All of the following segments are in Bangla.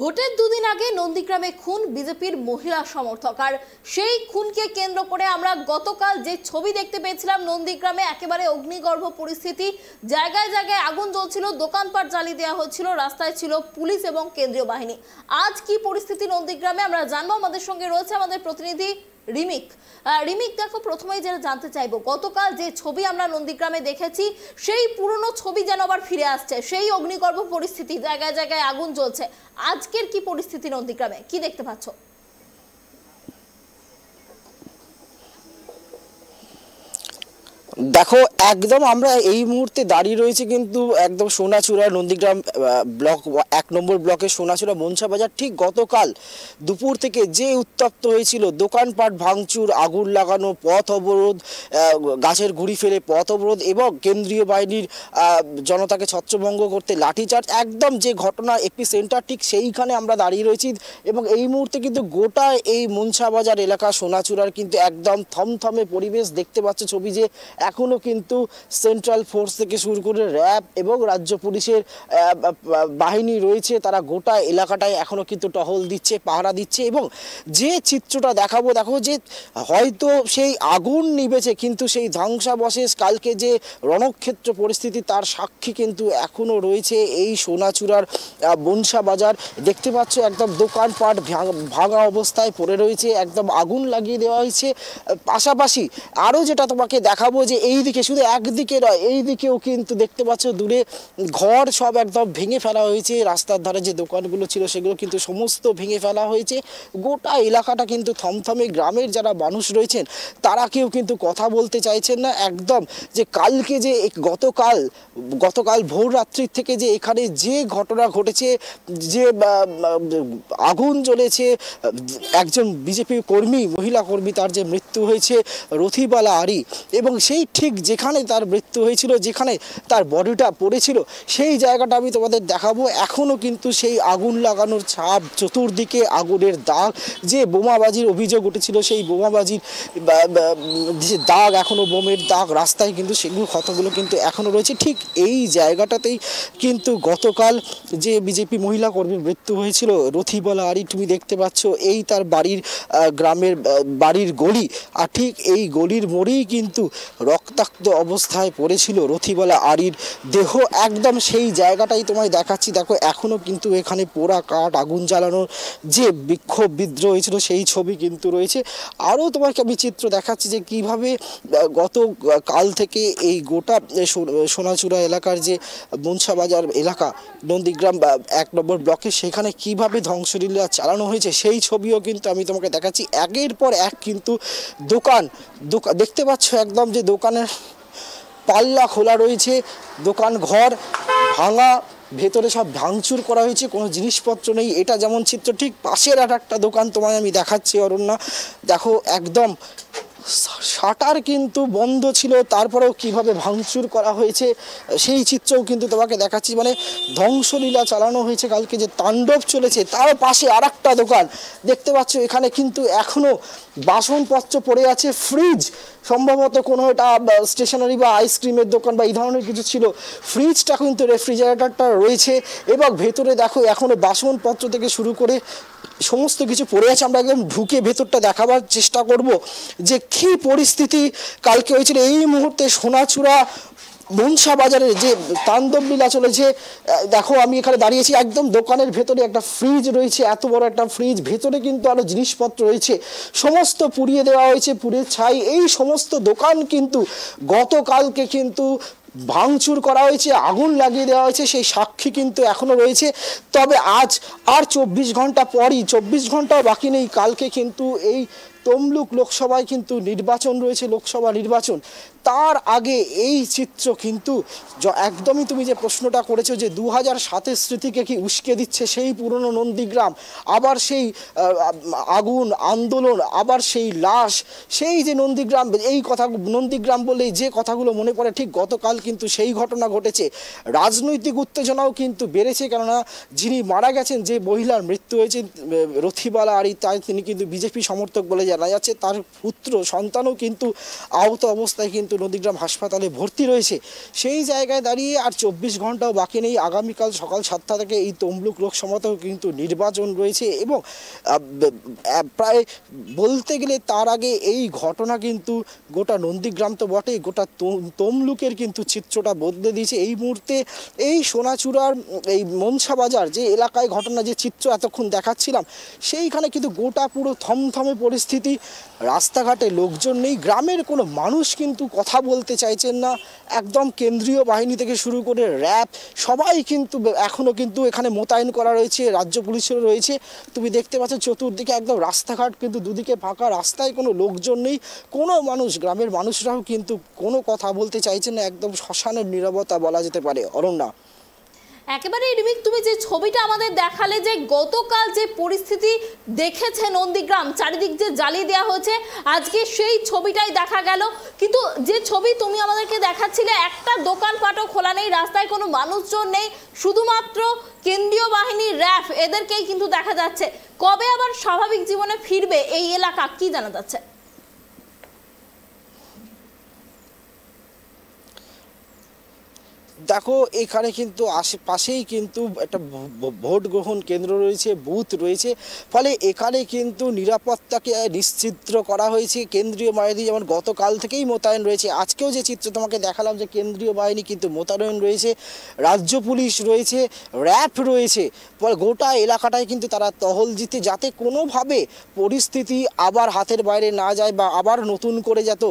ভোটের দুদিন আগে নন্দীগ্রামে খুন বিজেপির মহিলা সমর্থক আর সেই খুনকে কেন্দ্র করে আমরা গতকাল যে ছবি দেখতে পেয়েছিলাম নন্দীগ্রামে একেবারে অগ্নিগর্ভ পরিস্থিতি জায়গায় জায়গায় আগুন জ্বলছিল দোকানপাট জ্বালিয়ে দেওয়া হচ্ছিল রাস্তায় ছিল পুলিশ এবং কেন্দ্রীয় বাহিনী আজ কি পরিস্থিতি নন্দীগ্রামে আমরা জানবো আমাদের সঙ্গে রয়েছে আমাদের প্রতিনিধি রিমিক রিমিক দেখো প্রথমেই যেটা জানতে চাইবো গতকাল যে ছবি আমরা নন্দীগ্রামে দেখেছি সেই পুরনো ছবি যেন আবার ফিরে আসছে সেই অগ্নিগর্ভ পরিস্থিতি জায়গায় জায়গায় আগুন জ্বলছে আজকের কি পরিস্থিতি নন্দীগ্রামে কি দেখতে পাচ্ছ দেখো একদম আমরা এই মুহূর্তে দাঁড়িয়ে রয়েছি কিন্তু একদম সোনাচূড়া নন্দীগ্রাম ব্লক এক নম্বর ব্লকের সোনাচূড়া মনসা বাজার ঠিক গতকাল দুপুর থেকে যে উত্তপ্ত হয়েছিল দোকানপাট ভাঙচুর আগুন লাগানো পথ অবরোধ গাছের গুড়ি ফেলে পথ অবরোধ এবং কেন্দ্রীয় বাহিনীর জনতাকে ছত্রভঙ্গ করতে লাঠিচার্জ একদম যে ঘটনা একটি সেন্টার ঠিক সেইখানে আমরা দাঁড়িয়ে রয়েছি এবং এই মুহূর্তে কিন্তু গোটা এই মনসা বাজার এলাকা সোনাচূড়ার কিন্তু একদম থমথমে পরিবেশ দেখতে পাচ্ছ ছবি যে এখনও কিন্তু সেন্ট্রাল ফোর্স থেকে শুরু করে র্যাব এবং রাজ্য পুলিশের বাহিনী রয়েছে তারা গোটা এলাকাটায় এখনও কিন্তু টহল দিচ্ছে পাহারা দিচ্ছে এবং যে চিত্রটা দেখাবো দেখো যে হয়তো সেই আগুন নিবেছে কিন্তু সেই ধ্বংসাবশেষ কালকে যে রণক্ষেত্র পরিস্থিতি তার সাক্ষী কিন্তু এখনও রয়েছে এই সোনাচূড়ার বনসা বাজার দেখতে পাচ্ছ একদম দোকানপাট ভাঙা অবস্থায় পড়ে রয়েছে একদম আগুন লাগিয়ে দেওয়া হয়েছে পাশাপাশি আরও যেটা তোমাকে দেখাবো যে যে এই দিকে শুধু একদিকে নয় এই দিকেও কিন্তু দেখতে পাচ্ছ দূরে ঘর সব একদম ভেঙে ফেলা হয়েছে রাস্তার ধারে যে দোকানগুলো ছিল সেগুলো কিন্তু সমস্ত ভেঙে ফেলা হয়েছে গোটা এলাকাটা কিন্তু থমথমে গ্রামের যারা মানুষ রয়েছেন তারা কেউ কিন্তু কথা বলতে চাইছেন না একদম যে কালকে যে গতকাল গতকাল ভোর রাত্রির থেকে যে এখানে যে ঘটনা ঘটেছে যে আগুন জ্বলেছে একজন বিজেপি কর্মী মহিলা কর্মী তার যে মৃত্যু হয়েছে রথিবালা আরি এবং সেই ঠিক যেখানে তার মৃত্যু হয়েছিল যেখানে তার বডিটা পড়েছিল সেই জায়গাটা আমি তোমাদের দেখাবো এখনও কিন্তু সেই আগুন লাগানোর ছাপ চতুর্দিকে আগুনের দাগ যে বোমাবাজির অভিযোগ উঠেছিল সেই বোমাবাজির যে দাগ এখনও বোমের দাগ রাস্তায় কিন্তু সেগুলো ক্ষতগুলো কিন্তু এখনও রয়েছে ঠিক এই জায়গাটাতেই কিন্তু গতকাল যে বিজেপি মহিলা কর্মীর মৃত্যু হয়েছিল রথিবলা আরি তুমি দেখতে পাচ্ছ এই তার বাড়ির গ্রামের বাড়ির গলি আর ঠিক এই গলির মোড়েই কিন্তু রক্তাক্ত অবস্থায় পড়েছিল রথিবালা আরির দেহ একদম সেই জায়গাটাই তোমায় দেখাচ্ছি দেখো এখনও কিন্তু এখানে পোড়া কাঠ আগুন জ্বালানোর যে বিক্ষোভ বিদ্রোহ হয়েছিল সেই ছবি কিন্তু রয়েছে আরও তোমাকে আমি চিত্র দেখাচ্ছি যে কিভাবে গত কাল থেকে এই গোটা সোনাচূড়া এলাকার যে বাজার এলাকা নন্দীগ্রাম এক নম্বর ব্লকে সেখানে কিভাবে ধ্বংসলীলা চালানো হয়েছে সেই ছবিও কিন্তু আমি তোমাকে দেখাচ্ছি একের পর এক কিন্তু দোকান দেখতে পাচ্ছ একদম যে দোকান দোকানের পাল্লা খোলা রয়েছে দোকান ঘর ভাঙা ভেতরে সব ভাঙচুর করা হয়েছে কোনো জিনিসপত্র নেই এটা যেমন চিত্র ঠিক পাশের আর একটা দোকান তোমায় আমি দেখাচ্ছি অরণ্যা দেখো একদম শাটার কিন্তু বন্ধ ছিল তারপরেও কিভাবে ভাঙচুর করা হয়েছে সেই চিত্রও কিন্তু তোমাকে দেখাচ্ছি মানে ধ্বংসলীলা চালানো হয়েছে কালকে যে তাণ্ডব চলেছে তার পাশে আর দোকান দেখতে পাচ্ছ এখানে কিন্তু এখনও বাসনপত্র পড়ে আছে ফ্রিজ সম্ভবত কোনো এটা স্টেশনারি বা আইসক্রিমের দোকান বা এই ধরনের কিছু ছিল ফ্রিজটা কিন্তু রেফ্রিজারেটারটা রয়েছে এবং ভেতরে দেখো এখনও বাসনপত্র থেকে শুরু করে সমস্ত কিছু পড়ে আছে আমরা একদম ঢুকে ভেতরটা দেখাবার চেষ্টা করব যে কী পরিস্থিতি কালকে হয়েছিল এই মুহূর্তে সোনাচূড়া মনসা বাজারে যে তাণ্ডব লীলা চলে যে দেখো আমি এখানে দাঁড়িয়েছি একদম দোকানের ভেতরে একটা ফ্রিজ রয়েছে এত বড় একটা ফ্রিজ ভেতরে কিন্তু আরও জিনিসপত্র রয়েছে সমস্ত পুড়িয়ে দেওয়া হয়েছে পুড়িয়ে ছাই এই সমস্ত দোকান কিন্তু গতকালকে কিন্তু ভাঙচুর করা হয়েছে আগুন লাগিয়ে দেওয়া হয়েছে সেই সাক্ষী কিন্তু এখনও রয়েছে তবে আজ আর চব্বিশ ঘন্টা পরই চব্বিশ ঘন্টাও বাকি নেই কালকে কিন্তু এই তমলুক লোকসভায় কিন্তু নির্বাচন রয়েছে লোকসভা নির্বাচন তার আগে এই চিত্র কিন্তু একদমই তুমি যে প্রশ্নটা করেছো যে দু হাজার সাতের স্মৃতিকে কি উস্কে দিচ্ছে সেই পুরনো নন্দীগ্রাম আবার সেই আগুন আন্দোলন আবার সেই লাশ সেই যে নন্দীগ্রাম এই কথা নন্দীগ্রাম বলে যে কথাগুলো মনে পড়ে ঠিক গতকাল কিন্তু সেই ঘটনা ঘটেছে রাজনৈতিক উত্তেজনাও কিন্তু বেড়েছে কেননা যিনি মারা গেছেন যে মহিলার মৃত্যু হয়েছে রথিবালা আরি তাই তিনি কিন্তু বিজেপি সমর্থক বলে জানা যাচ্ছে তার পুত্র সন্তানও কিন্তু আহত অবস্থায় কিন্তু নদীগ্রাম হাসপাতালে ভর্তি রয়েছে সেই জায়গায় দাঁড়িয়ে আর চব্বিশ ঘন্টাও বাকি নেই আগামীকাল সকাল সাতটা থেকে এই তমলুক লোকসভাতেও কিন্তু নির্বাচন রয়েছে এবং প্রায় বলতে গেলে তার আগে এই ঘটনা কিন্তু গোটা নন্দীগ্রাম তো বটেই গোটা তমলুকের কিন্তু চিত্রটা বদলে দিয়েছে এই মুহূর্তে এই সোনাচূড়ার এই মনসা বাজার যে এলাকায় ঘটনা যে চিত্র এতক্ষণ দেখাচ্ছিলাম সেইখানে কিন্তু গোটা পুরো থমথমে পরিস্থিতি পরিস্থিতি রাস্তাঘাটে লোকজন নেই গ্রামের কোনো মানুষ কিন্তু কথা বলতে চাইছেন না একদম কেন্দ্রীয় বাহিনী থেকে শুরু করে র্যাব সবাই কিন্তু এখনও কিন্তু এখানে মোতায়েন করা রয়েছে রাজ্য পুলিশেরও রয়েছে তুমি দেখতে পাচ্ছ চতুর্দিকে একদম রাস্তাঘাট কিন্তু দুদিকে ফাঁকা রাস্তায় কোনো লোকজন নেই কোনো মানুষ গ্রামের মানুষরাও কিন্তু কোনো কথা বলতে চাইছেন না একদম শ্মশানের নিরবতা বলা যেতে পারে অরণ্যা একেবারে রিমিক তুমি যে ছবিটা আমাদের দেখালে যে গতকাল যে পরিস্থিতি দেখেছে নন্দীগ্রাম চারিদিক যে জ্বালিয়ে দেওয়া হয়েছে আজকে সেই ছবিটাই দেখা গেল কিন্তু যে ছবি তুমি আমাদেরকে দেখাচ্ছিলে একটা দোকানপাটও খোলা নেই রাস্তায় কোনো মানুষজন নেই শুধুমাত্র কেন্দ্রীয় বাহিনী র্যাফ এদেরকেই কিন্তু দেখা যাচ্ছে কবে আবার স্বাভাবিক জীবনে ফিরবে এই এলাকা কি জানা যাচ্ছে দেখো এখানে কিন্তু আশেপাশেই কিন্তু একটা ভোট গ্রহণ কেন্দ্র রয়েছে বুথ রয়েছে ফলে এখানে কিন্তু নিরাপত্তাকে নিশ্চিত্র করা হয়েছে কেন্দ্রীয় বাহিনী যেমন গতকাল থেকেই মোতায়েন রয়েছে আজকেও যে চিত্র তোমাকে দেখালাম যে কেন্দ্রীয় বাহিনী কিন্তু মোতায়েন রয়েছে রাজ্য পুলিশ রয়েছে র্যাপ রয়েছে গোটা এলাকাটায় কিন্তু তারা তহল দিতে যাতে কোনোভাবে পরিস্থিতি আবার হাতের বাইরে না যায় বা আবার নতুন করে যেত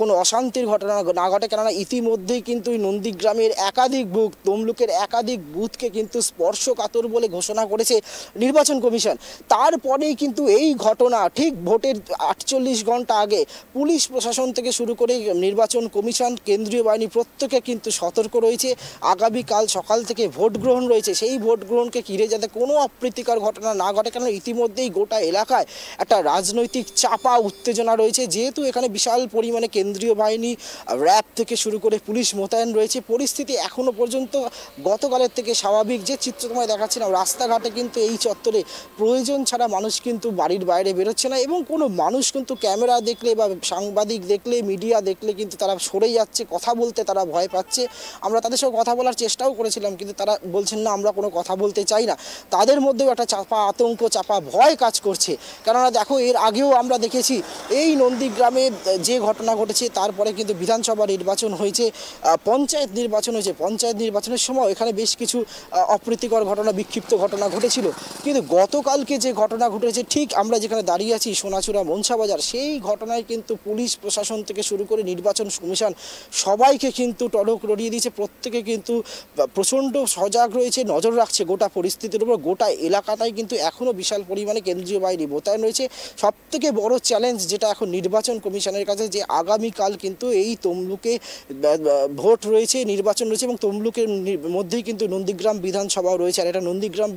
কোনো অশান্তির ঘটনা না ঘটে কেননা ইতিমধ্যেই কিন্তু নন্দীগ্রামের এক একাধিক বুক তমলুকের একাধিক বুথকে কিন্তু স্পর্শকাতর বলে ঘোষণা করেছে নির্বাচন কমিশন তারপরেই কিন্তু এই ঘটনা ঠিক ভোটের আটচল্লিশ ঘন্টা আগে পুলিশ প্রশাসন থেকে শুরু করে নির্বাচন কমিশন কেন্দ্রীয় বাহিনী প্রত্যেকে কিন্তু সতর্ক রয়েছে আগামীকাল সকাল থেকে ভোট গ্রহণ রয়েছে সেই ভোট গ্রহণকে কিরে যাতে কোনো অপ্রীতিকর ঘটনা না ঘটে কেন ইতিমধ্যেই গোটা এলাকায় একটা রাজনৈতিক চাপা উত্তেজনা রয়েছে যেহেতু এখানে বিশাল পরিমাণে কেন্দ্রীয় বাহিনী র্যাব থেকে শুরু করে পুলিশ মোতায়েন রয়েছে পরিস্থিতি এখনও পর্যন্ত গতকালের থেকে স্বাভাবিক যে চিত্র তোমায় না রাস্তাঘাটে কিন্তু এই চত্বরে প্রয়োজন ছাড়া মানুষ কিন্তু বাড়ির বাইরে বেরোচ্ছে না এবং কোনো মানুষ কিন্তু ক্যামেরা দেখলে বা সাংবাদিক দেখলে মিডিয়া দেখলে কিন্তু তারা সরে যাচ্ছে কথা বলতে তারা ভয় পাচ্ছে আমরা তাদের সঙ্গে কথা বলার চেষ্টাও করেছিলাম কিন্তু তারা বলছেন না আমরা কোনো কথা বলতে চাই না তাদের মধ্যেও একটা চাপা আতঙ্ক চাপা ভয় কাজ করছে কেননা দেখো এর আগেও আমরা দেখেছি এই নন্দীগ্রামে যে ঘটনা ঘটেছে তারপরে কিন্তু বিধানসভা নির্বাচন হয়েছে পঞ্চায়েত নির্বাচন হয়েছে যে পঞ্চায়েত নির্বাচনের সময় এখানে বেশ কিছু অপ্রীতিকর ঘটনা বিক্ষিপ্ত ঘটনা ঘটেছিল কিন্তু গতকালকে যে ঘটনা ঘটেছে ঠিক আমরা যেখানে দাঁড়িয়ে আছি সোনাচুরা বাজার সেই ঘটনায় কিন্তু পুলিশ প্রশাসন থেকে শুরু করে নির্বাচন কমিশন সবাইকে কিন্তু টনক রড়িয়ে দিয়েছে প্রত্যেকে কিন্তু প্রচণ্ড সজাগ রয়েছে নজর রাখছে গোটা পরিস্থিতির উপর গোটা এলাকাটাই কিন্তু এখনও বিশাল পরিমাণে কেন্দ্রীয় বাহিনী মোতায়েন রয়েছে সবথেকে বড় চ্যালেঞ্জ যেটা এখন নির্বাচন কমিশনের কাছে যে আগামীকাল কিন্তু এই তমলুকে ভোট রয়েছে নির্বাচন রয়েছে রয়েছে এবং তমলুকের মধ্যেই কিন্তু নন্দীগ্রাম বিধানসভাও রয়েছে আর এটা নন্দীগ্রাম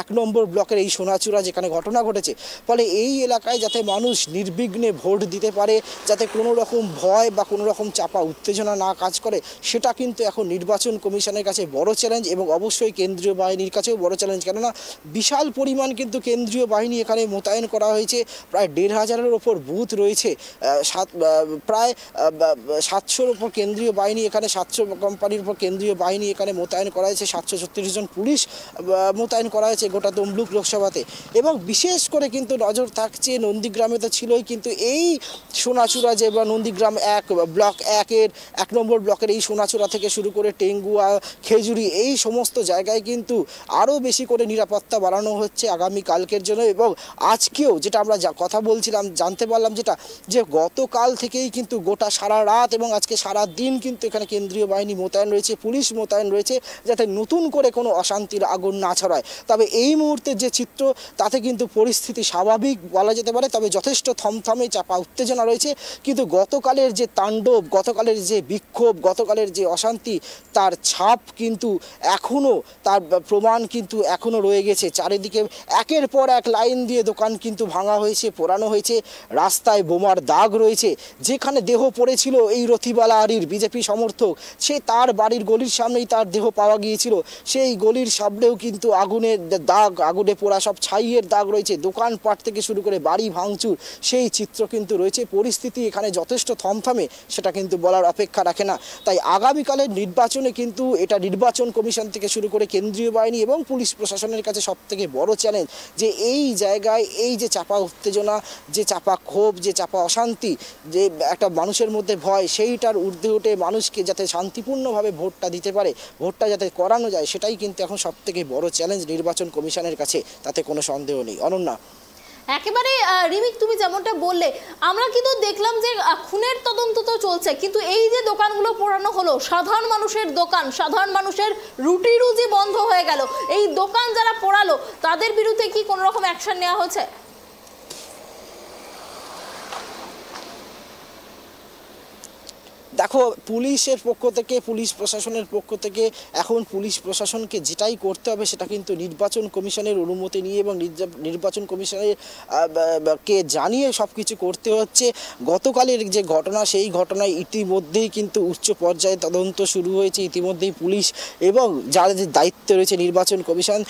এক নম্বর ব্লকের এই সোনাচূড়া যেখানে ঘটনা ঘটেছে ফলে এই এলাকায় যাতে মানুষ নির্বিঘ্নে ভোট দিতে পারে যাতে কোনো রকম ভয় বা কোনো রকম চাপা উত্তেজনা না কাজ করে সেটা কিন্তু এখন নির্বাচন কমিশনের কাছে বড় চ্যালেঞ্জ এবং অবশ্যই কেন্দ্রীয় বাহিনীর কাছেও বড় চ্যালেঞ্জ কেননা বিশাল পরিমাণ কিন্তু কেন্দ্রীয় বাহিনী এখানে মোতায়েন করা হয়েছে প্রায় দেড় হাজারের ওপর বুথ রয়েছে সাত প্রায় সাতশোর ওপর কেন্দ্রীয় বাহিনী এখানে সাতশো কোম্পানির উপর কেন্দ্রীয় বাহিনী এখানে মোতায়েন করা হয়েছে সাতশো ছত্রিশ জন পুলিশ মোতায়েন করা হয়েছে গোটা তমলুক লোকসভাতে এবং বিশেষ করে কিন্তু নজর থাকছে নন্দীগ্রামে তো ছিলই কিন্তু এই সোনাচূড়া যে বা নন্দীগ্রাম এক ব্লক একের এক নম্বর ব্লকের এই সোনাচূড়া থেকে শুরু করে টেঙ্গুয়া খেজুরি এই সমস্ত জায়গায় কিন্তু আরও বেশি করে নিরাপত্তা বাড়ানো হচ্ছে আগামী কালকের জন্য এবং আজকেও যেটা আমরা কথা বলছিলাম জানতে পারলাম যেটা যে গতকাল থেকেই কিন্তু গোটা সারা রাত এবং আজকে সারা দিন কিন্তু এখানে কেন্দ্রীয় বাহিনী মোতায়েন রয়েছে পুলিশ মোতায়েন রয়েছে যাতে নতুন করে কোনো অশান্তির আগুন না ছড়ায় তবে এই মুহূর্তে যে চিত্র তাতে কিন্তু পরিস্থিতি স্বাভাবিক বলা যেতে পারে তবে যথেষ্ট থমথমে চাপা উত্তেজনা রয়েছে কিন্তু গতকালের যে তাণ্ডব গতকালের যে বিক্ষোভ গতকালের যে অশান্তি তার ছাপ কিন্তু এখনও তার প্রমাণ কিন্তু এখনও রয়ে গেছে চারিদিকে একের পর এক লাইন দিয়ে দোকান কিন্তু ভাঙা হয়েছে পোড়ানো হয়েছে রাস্তায় বোমার দাগ রয়েছে যেখানে দেহ পড়েছিল এই রথিবালা আরির বিজেপি সমর্থক সে তার বাড়ির গলির সামনেই তার দেহ পাওয়া গিয়েছিল সেই গলির সামনেও কিন্তু আগুনের দাগ আগুনে পোড়া সব ছাইয়ের দাগ রয়েছে দোকানপাট থেকে শুরু করে বাড়ি ভাঙচুর সেই চিত্র কিন্তু রয়েছে পরিস্থিতি এখানে যথেষ্ট থমথমে সেটা কিন্তু বলার অপেক্ষা রাখে না তাই আগামীকালের নির্বাচনে কিন্তু এটা নির্বাচন কমিশন থেকে শুরু করে কেন্দ্রীয় বাহিনী এবং পুলিশ প্রশাসনের কাছে সব থেকে বড় চ্যালেঞ্জ যে এই জায়গায় এই যে চাপা উত্তেজনা যে চাপা ক্ষোভ যে চাপা অশান্তি যে একটা মানুষের মধ্যে ভয় সেইটার ঊর্ধ্বে উঠে মানুষকে যাতে শান্তিপূর্ণভাবে ভোটটা দিতে পারে ভোটটা যাতে করানো যায় সেটাই কিন্তু এখন সব থেকে বড় চ্যালেঞ্জ নির্বাচন কমিশনের কাছে তাতে কোনো সন্দেহ নেই অনন্যা একেবারে রিমিক তুমি যেমনটা বললে আমরা কিন্তু দেখলাম যে খুনের তদন্ত তো চলছে কিন্তু এই যে দোকানগুলো পোড়ানো হলো সাধারণ মানুষের দোকান সাধারণ মানুষের রুটি রুজি বন্ধ হয়ে গেল এই দোকান যারা পোড়ালো তাদের বিরুদ্ধে কি কোনো রকম অ্যাকশন নেওয়া হয়েছে দেখো পুলিশের পক্ষ থেকে পুলিশ প্রশাসনের পক্ষ থেকে এখন পুলিশ প্রশাসনকে যেটাই করতে হবে সেটা কিন্তু নির্বাচন কমিশনের অনুমতি নিয়ে এবং নির্বাচন কমিশনের কে জানিয়ে সব কিছু করতে হচ্ছে গতকালের যে ঘটনা সেই ঘটনায় ইতিমধ্যেই কিন্তু উচ্চ পর্যায়ে তদন্ত শুরু হয়েছে ইতিমধ্যেই পুলিশ এবং যারা যে দায়িত্ব রয়েছে নির্বাচন কমিশন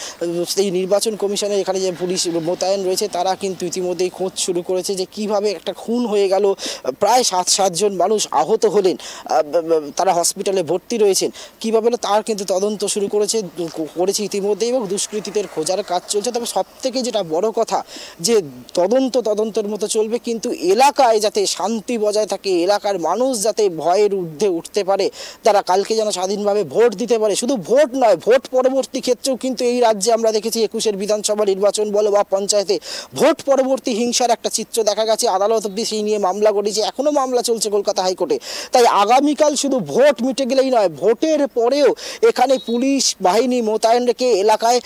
সেই নির্বাচন কমিশনে এখানে যে পুলিশ মোতায়েন রয়েছে তারা কিন্তু ইতিমধ্যেই খোঁজ শুরু করেছে যে কিভাবে একটা খুন হয়ে গেল প্রায় সাত সাতজন মানুষ আহত হলেন তারা হসপিটালে ভর্তি রয়েছেন কীভাবে না তার কিন্তু তদন্ত শুরু করেছে করেছে ইতিমধ্যে এবং দুষ্কৃতীদের খোঁজার কাজ চলছে তবে সবথেকে যেটা বড় কথা যে তদন্ত তদন্তের মতো চলবে কিন্তু এলাকায় যাতে শান্তি বজায় থাকে এলাকার মানুষ যাতে ভয়ের ঊর্ধ্বে উঠতে পারে তারা কালকে যেন স্বাধীনভাবে ভোট দিতে পারে শুধু ভোট নয় ভোট পরবর্তী ক্ষেত্রেও কিন্তু এই রাজ্যে আমরা দেখেছি একুশের বিধানসভা নির্বাচন বলো বা পঞ্চায়েতে ভোট পরবর্তী হিংসার একটা চিত্র দেখা গেছে আদালত অব্দি সেই নিয়ে মামলা করেছে এখনও মামলা চলছে কলকাতা হাইকোর্টে তাই আগামীকাল শুধু ভোট মিটে গেলেই নয় ভোটের পরেও এখানে পুলিশ বাহিনী মোতায়েন রেখে এলাকায়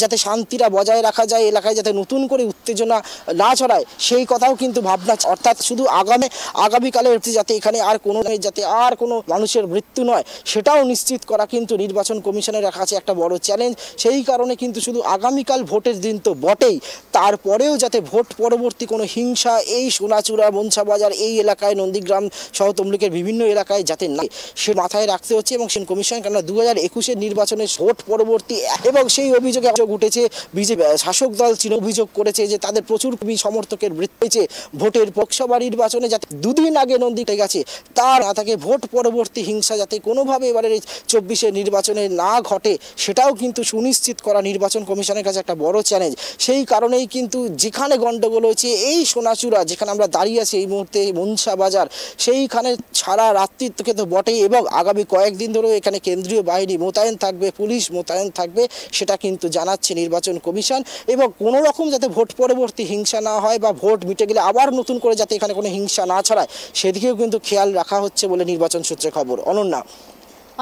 যাতে শান্তিটা বজায় রাখা যায় এলাকায় যাতে নতুন করে উত্তেজনা না ছড়ায় সেই কথাও কিন্তু ভাবনা অর্থাৎ শুধু আগামী আগামীকালে যাতে এখানে আর কোনো যাতে আর কোনো মানুষের মৃত্যু নয় সেটাও নিশ্চিত করা কিন্তু নির্বাচন কমিশনের কাছে একটা বড় চ্যালেঞ্জ সেই কারণে কিন্তু শুধু আগামীকাল ভোটের দিন তো বটেই তারপরেও যাতে ভোট পরবর্তী কোনো হিংসা এই সোনাচূড়া বাজার এই এলাকায় নন্দীগ্রাম সহ তমলিকের বিভিন্ন এলাকায় যাতে না সে মাথায় রাখতে হচ্ছে এবং সেন কমিশন কেননা দু হাজার একুশের নির্বাচনের ভোট পরবর্তী এবং সেই অভিযোগে অভিযোগ উঠেছে বিজেপি শাসক দল চীন অভিযোগ করেছে যে তাদের প্রচুর কবি সমর্থকের বৃত্তেছে ভোটের পোকসভা নির্বাচনে যাতে দুদিন আগে নন্দীতে গেছে তার না থাকে ভোট পরবর্তী হিংসা যাতে কোনোভাবে এবারে চব্বিশের নির্বাচনে না ঘটে সেটাও কিন্তু সুনিশ্চিত করা নির্বাচন কমিশনের কাছে একটা বড় চ্যালেঞ্জ সেই কারণেই কিন্তু যেখানে গণ্ডগোল হয়েছে এই সোনাচূড়া যেখানে আমরা দাঁড়িয়ে আছি এই মুহূর্তে মনসা বাজার সেইখানে সারা রাত্রি থেকে তো বটেই এবং আগামী কয়েকদিন ধরেও এখানে কেন্দ্রীয় বাহিনী মোতায়েন থাকবে পুলিশ মোতায়েন থাকবে সেটা কিন্তু জানাচ্ছে নির্বাচন কমিশন এবং কোনো রকম যাতে ভোট পরবর্তী হিংসা না হয় বা ভোট মিটে গেলে আবার নতুন করে যাতে এখানে কোনো হিংসা না ছড়ায় সেদিকেও কিন্তু খেয়াল রাখা হচ্ছে বলে নির্বাচন সূত্রে খবর অনন্যা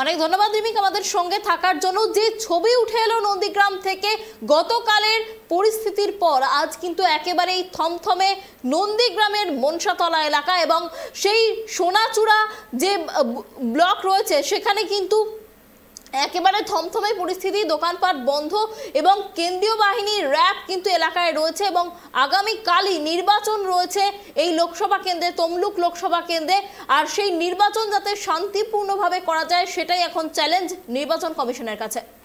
অনেক ধন্যবাদ রিমিক আমাদের সঙ্গে থাকার জন্য যে ছবি উঠে এলো নন্দীগ্রাম থেকে গতকালের পরিস্থিতির পর আজ কিন্তু একেবারেই থমথমে নন্দীগ্রামের মনসাতলা এলাকা এবং সেই সোনাচূড়া যে ব্লক রয়েছে সেখানে কিন্তু একেবারে থমথমে পরিস্থিতি দোকানপাট বন্ধ এবং কেন্দ্রীয় বাহিনীর র্যাব কিন্তু এলাকায় রয়েছে এবং আগামীকালই নির্বাচন রয়েছে এই লোকসভা কেন্দ্রে তমলুক লোকসভা কেন্দ্রে আর সেই নির্বাচন যাতে শান্তিপূর্ণভাবে করা যায় সেটাই এখন চ্যালেঞ্জ নির্বাচন কমিশনের কাছে